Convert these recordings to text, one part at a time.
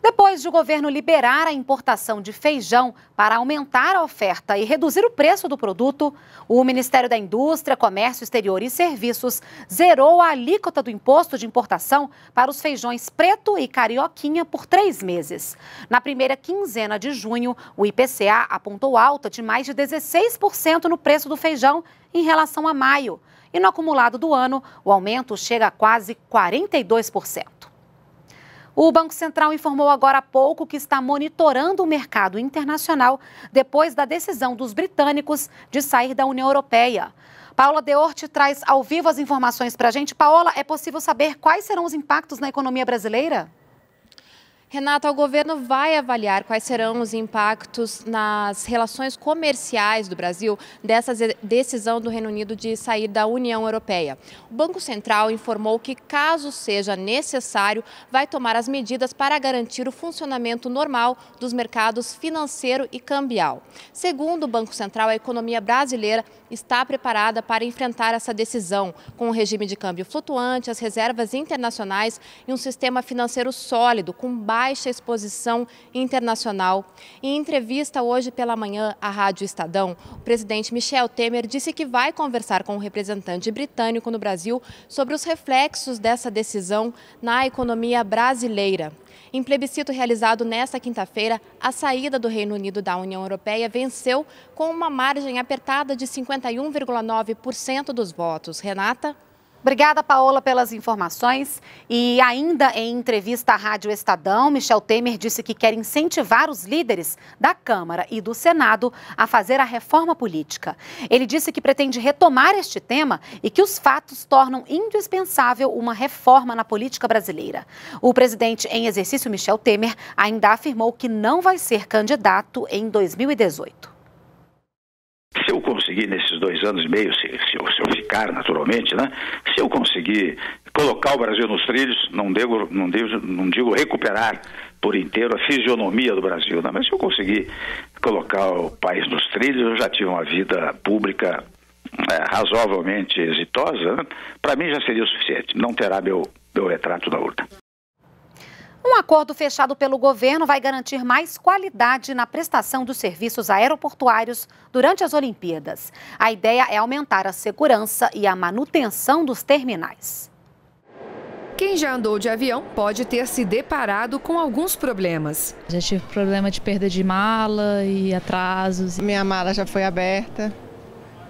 Depois de o governo liberar a importação de feijão para aumentar a oferta e reduzir o preço do produto, o Ministério da Indústria, Comércio Exterior e Serviços zerou a alíquota do imposto de importação para os feijões preto e carioquinha por três meses. Na primeira quinzena de junho, o IPCA apontou alta de mais de 16% no preço do feijão em relação a maio. E no acumulado do ano, o aumento chega a quase 42%. O Banco Central informou agora há pouco que está monitorando o mercado internacional depois da decisão dos britânicos de sair da União Europeia. Paula Deorte traz ao vivo as informações para a gente. Paola, é possível saber quais serão os impactos na economia brasileira? Renata, o governo vai avaliar quais serão os impactos nas relações comerciais do Brasil dessa decisão do Reino Unido de sair da União Europeia. O Banco Central informou que, caso seja necessário, vai tomar as medidas para garantir o funcionamento normal dos mercados financeiro e cambial. Segundo o Banco Central, a economia brasileira está preparada para enfrentar essa decisão, com um regime de câmbio flutuante, as reservas internacionais e um sistema financeiro sólido, com base baixa exposição internacional. Em entrevista hoje pela manhã à Rádio Estadão, o presidente Michel Temer disse que vai conversar com o um representante britânico no Brasil sobre os reflexos dessa decisão na economia brasileira. Em plebiscito realizado nesta quinta-feira, a saída do Reino Unido da União Europeia venceu com uma margem apertada de 51,9% dos votos. Renata? Obrigada, Paola, pelas informações. E ainda em entrevista à Rádio Estadão, Michel Temer disse que quer incentivar os líderes da Câmara e do Senado a fazer a reforma política. Ele disse que pretende retomar este tema e que os fatos tornam indispensável uma reforma na política brasileira. O presidente em exercício, Michel Temer, ainda afirmou que não vai ser candidato em 2018 conseguir, nesses dois anos e meio, se, se, eu, se eu ficar naturalmente, né? se eu conseguir colocar o Brasil nos trilhos, não, devo, não, devo, não digo recuperar por inteiro a fisionomia do Brasil, né? mas se eu conseguir colocar o país nos trilhos, eu já tive uma vida pública é, razoavelmente exitosa, né? para mim já seria o suficiente. Não terá meu, meu retrato na urna. Um acordo fechado pelo governo vai garantir mais qualidade na prestação dos serviços aeroportuários durante as Olimpíadas. A ideia é aumentar a segurança e a manutenção dos terminais. Quem já andou de avião pode ter se deparado com alguns problemas. Já tive problema de perda de mala e atrasos. Minha mala já foi aberta,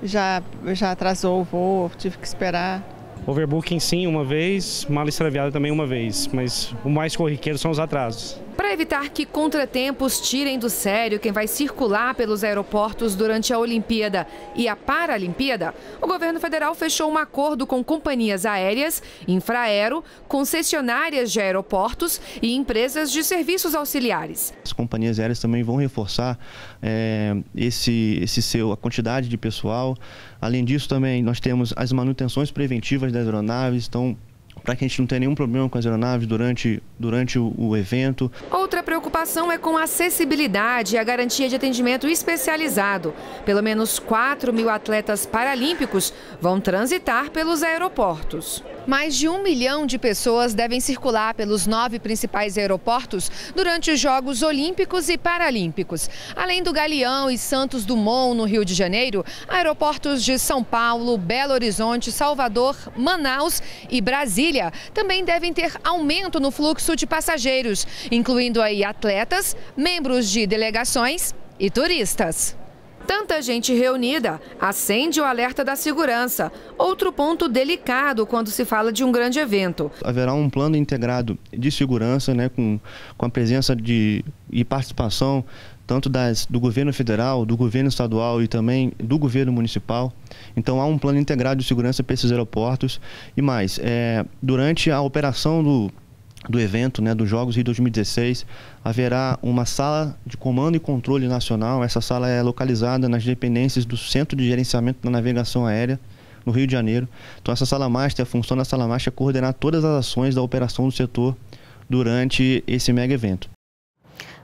já, já atrasou o voo, tive que esperar. Overbooking sim, uma vez, mala extraviada também uma vez, mas o mais corriqueiro são os atrasos. Para evitar que contratempos tirem do sério quem vai circular pelos aeroportos durante a Olimpíada e a Paralimpíada, o governo federal fechou um acordo com companhias aéreas, infraero, concessionárias de aeroportos e empresas de serviços auxiliares. As companhias aéreas também vão reforçar é, esse, esse seu, a quantidade de pessoal. Além disso, também nós temos as manutenções preventivas das aeronaves. Então, para que a gente não tenha nenhum problema com as aeronaves durante, durante o, o, evento. Outra preocupação é com a acessibilidade e a garantia de atendimento especializado. Pelo menos 4 mil atletas paralímpicos vão transitar pelos aeroportos. Mais de um milhão de pessoas devem circular pelos nove principais aeroportos durante os Jogos Olímpicos e Paralímpicos. Além do Galeão e Santos Dumont, no Rio de Janeiro, aeroportos de São Paulo, Belo Horizonte, Salvador, Manaus e Brasília também devem ter aumento no fluxo de passageiros, incluindo aí atletas, membros de delegações e turistas. Tanta gente reunida acende o alerta da segurança, outro ponto delicado quando se fala de um grande evento. Haverá um plano integrado de segurança, né, com, com a presença de, e participação tanto das, do governo federal, do governo estadual e também do governo municipal. Então há um plano integrado de segurança para esses aeroportos e mais. É, durante a operação do do evento, né, dos Jogos Rio 2016, haverá uma sala de comando e controle nacional. Essa sala é localizada nas dependências do Centro de Gerenciamento da Navegação Aérea, no Rio de Janeiro. Então, essa sala master, a função da sala master é coordenar todas as ações da operação do setor durante esse mega evento.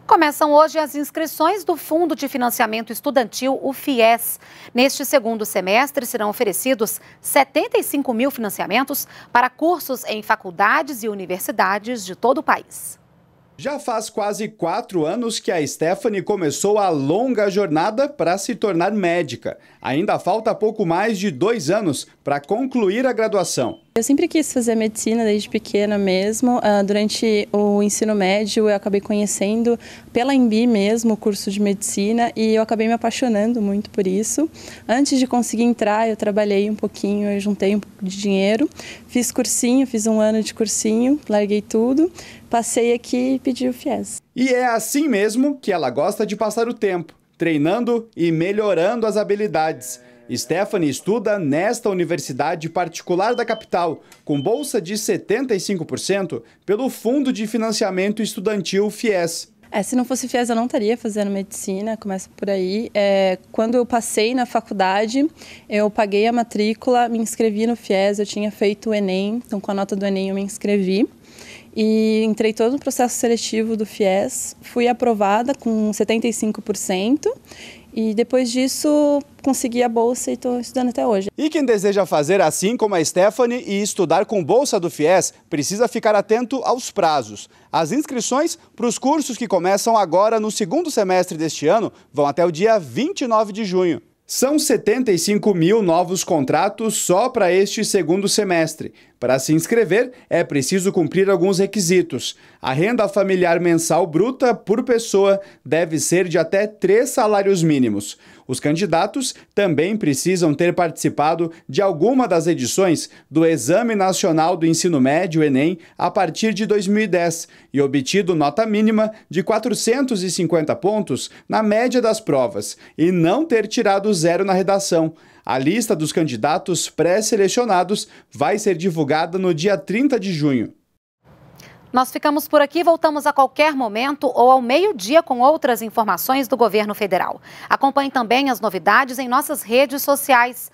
Começam hoje as inscrições do Fundo de Financiamento Estudantil, o FIES. Neste segundo semestre, serão oferecidos 75 mil financiamentos para cursos em faculdades e universidades de todo o país. Já faz quase quatro anos que a Stephanie começou a longa jornada para se tornar médica. Ainda falta pouco mais de dois anos para concluir a graduação. Eu sempre quis fazer medicina desde pequena mesmo. Ah, durante o ensino médio eu acabei conhecendo pela Embi mesmo o curso de medicina e eu acabei me apaixonando muito por isso. Antes de conseguir entrar eu trabalhei um pouquinho, eu juntei um pouco de dinheiro, fiz cursinho, fiz um ano de cursinho, larguei tudo, passei aqui e pedi o FIES. E é assim mesmo que ela gosta de passar o tempo, treinando e melhorando as habilidades. Stephanie estuda nesta universidade particular da capital, com bolsa de 75% pelo Fundo de Financiamento Estudantil FIES. É, se não fosse FIES, eu não estaria fazendo medicina, começa por aí. É, quando eu passei na faculdade, eu paguei a matrícula, me inscrevi no FIES, eu tinha feito o Enem, então com a nota do Enem eu me inscrevi. E entrei todo o processo seletivo do FIES, fui aprovada com 75% e depois disso, consegui a bolsa e estou estudando até hoje. E quem deseja fazer assim como a Stephanie e estudar com bolsa do FIES, precisa ficar atento aos prazos. As inscrições para os cursos que começam agora no segundo semestre deste ano vão até o dia 29 de junho. São 75 mil novos contratos só para este segundo semestre. Para se inscrever, é preciso cumprir alguns requisitos. A renda familiar mensal bruta por pessoa deve ser de até três salários mínimos. Os candidatos também precisam ter participado de alguma das edições do Exame Nacional do Ensino Médio Enem a partir de 2010 e obtido nota mínima de 450 pontos na média das provas e não ter tirado zero na redação. A lista dos candidatos pré-selecionados vai ser divulgada no dia 30 de junho. Nós ficamos por aqui voltamos a qualquer momento ou ao meio-dia com outras informações do governo federal. Acompanhe também as novidades em nossas redes sociais.